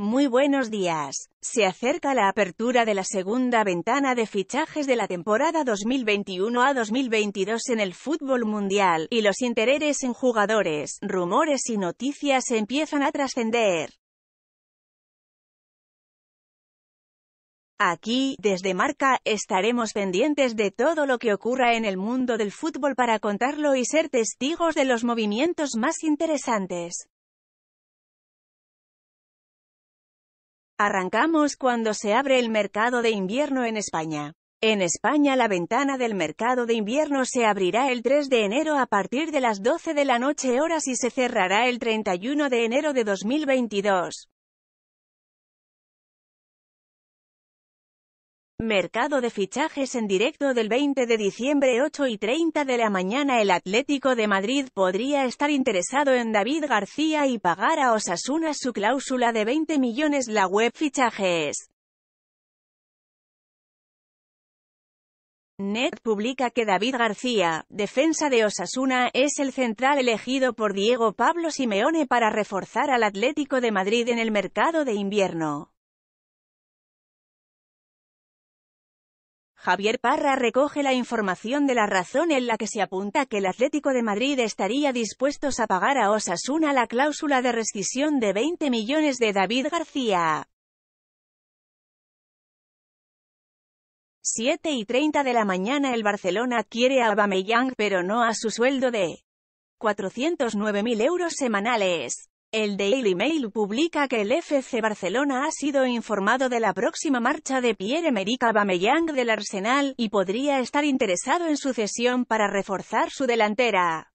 Muy buenos días. Se acerca la apertura de la segunda ventana de fichajes de la temporada 2021 a 2022 en el fútbol mundial, y los intereses en jugadores, rumores y noticias empiezan a trascender. Aquí, desde Marca, estaremos pendientes de todo lo que ocurra en el mundo del fútbol para contarlo y ser testigos de los movimientos más interesantes. Arrancamos cuando se abre el mercado de invierno en España. En España la ventana del mercado de invierno se abrirá el 3 de enero a partir de las 12 de la noche horas y se cerrará el 31 de enero de 2022. Mercado de fichajes en directo del 20 de diciembre 8 y 30 de la mañana El Atlético de Madrid podría estar interesado en David García y pagar a Osasuna su cláusula de 20 millones La web fichajes. Net publica que David García, defensa de Osasuna, es el central elegido por Diego Pablo Simeone para reforzar al Atlético de Madrid en el mercado de invierno. Javier Parra recoge la información de la razón en la que se apunta que el Atlético de Madrid estaría dispuesto a pagar a Osasuna la cláusula de rescisión de 20 millones de David García. 7 y 30 de la mañana el Barcelona adquiere a Aubameyang pero no a su sueldo de 409.000 euros semanales. El Daily Mail publica que el FC Barcelona ha sido informado de la próxima marcha de Pierre-Emerick Aubameyang del Arsenal, y podría estar interesado en su cesión para reforzar su delantera.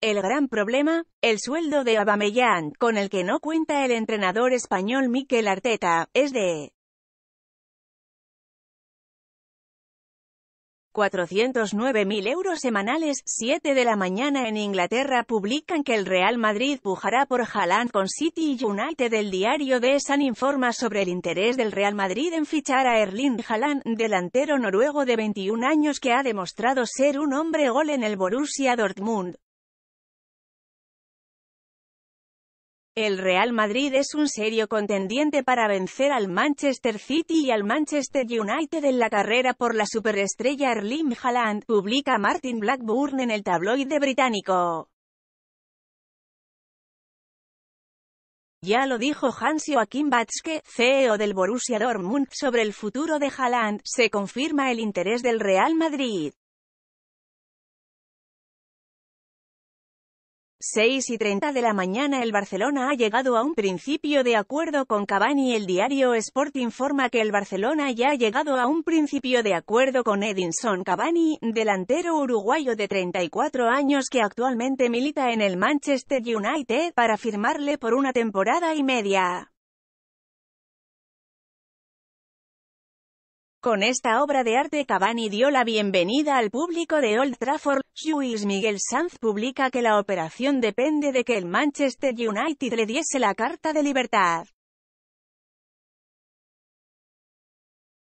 El gran problema, el sueldo de Aubameyang, con el que no cuenta el entrenador español Miquel Arteta, es de 409.000 euros semanales, 7 de la mañana en Inglaterra publican que el Real Madrid pujará por Haaland con City United. El diario de San informa sobre el interés del Real Madrid en fichar a Erling Haaland, delantero noruego de 21 años que ha demostrado ser un hombre gol en el Borussia Dortmund. El Real Madrid es un serio contendiente para vencer al Manchester City y al Manchester United en la carrera por la superestrella Erling Haaland, publica Martin Blackburn en el tabloide británico. Ya lo dijo hans Joachim Batzke, CEO del Borussia Dortmund, sobre el futuro de Haaland, se confirma el interés del Real Madrid. 6 y 30 de la mañana el Barcelona ha llegado a un principio de acuerdo con Cavani. El diario Sport informa que el Barcelona ya ha llegado a un principio de acuerdo con Edinson Cavani, delantero uruguayo de 34 años que actualmente milita en el Manchester United, para firmarle por una temporada y media. Con esta obra de arte Cavani dio la bienvenida al público de Old Trafford. Luis Miguel Sanz publica que la operación depende de que el Manchester United le diese la carta de libertad.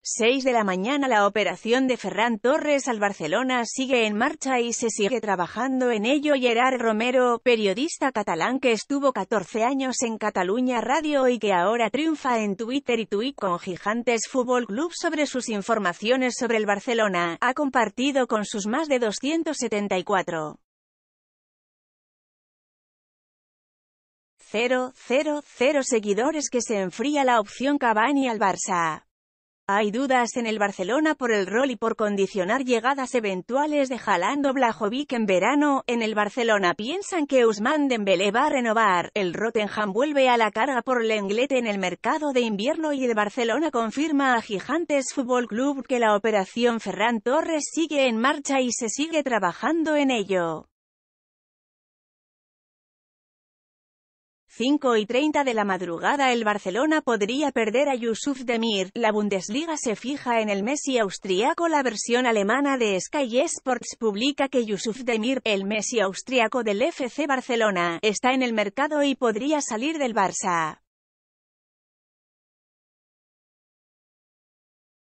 6 de la mañana la operación de Ferran Torres al Barcelona sigue en marcha y se sigue trabajando en ello. Gerard Romero, periodista catalán que estuvo 14 años en Cataluña Radio y que ahora triunfa en Twitter y tuit con Gigantes Fútbol Club sobre sus informaciones sobre el Barcelona, ha compartido con sus más de 274. 0-0-0 seguidores que se enfría la opción Cavani al Barça. Hay dudas en el Barcelona por el rol y por condicionar llegadas eventuales de Jalando Blajovic en verano. En el Barcelona piensan que Usman Dembélé va a renovar. El Rottenham vuelve a la carga por Lenglet en el mercado de invierno y el Barcelona confirma a Gigantes Fútbol Club que la operación Ferran Torres sigue en marcha y se sigue trabajando en ello. 5 y 30 de la madrugada el Barcelona podría perder a Yusuf Demir. La Bundesliga se fija en el Messi austriaco. La versión alemana de Sky Sports publica que Yusuf Demir, el Messi austriaco del FC Barcelona, está en el mercado y podría salir del Barça.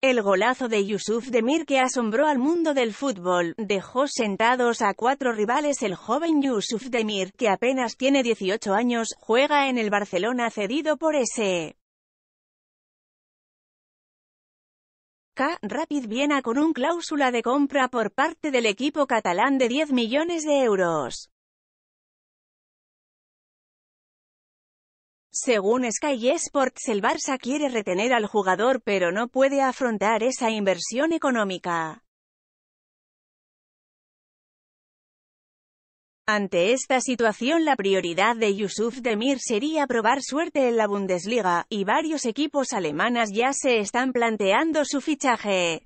El golazo de Yusuf Demir que asombró al mundo del fútbol, dejó sentados a cuatro rivales el joven Yusuf Demir, que apenas tiene 18 años, juega en el Barcelona cedido por ese. K. Rapid Viena con un cláusula de compra por parte del equipo catalán de 10 millones de euros. Según Sky Sports el Barça quiere retener al jugador pero no puede afrontar esa inversión económica. Ante esta situación la prioridad de Yusuf Demir sería probar suerte en la Bundesliga, y varios equipos alemanas ya se están planteando su fichaje.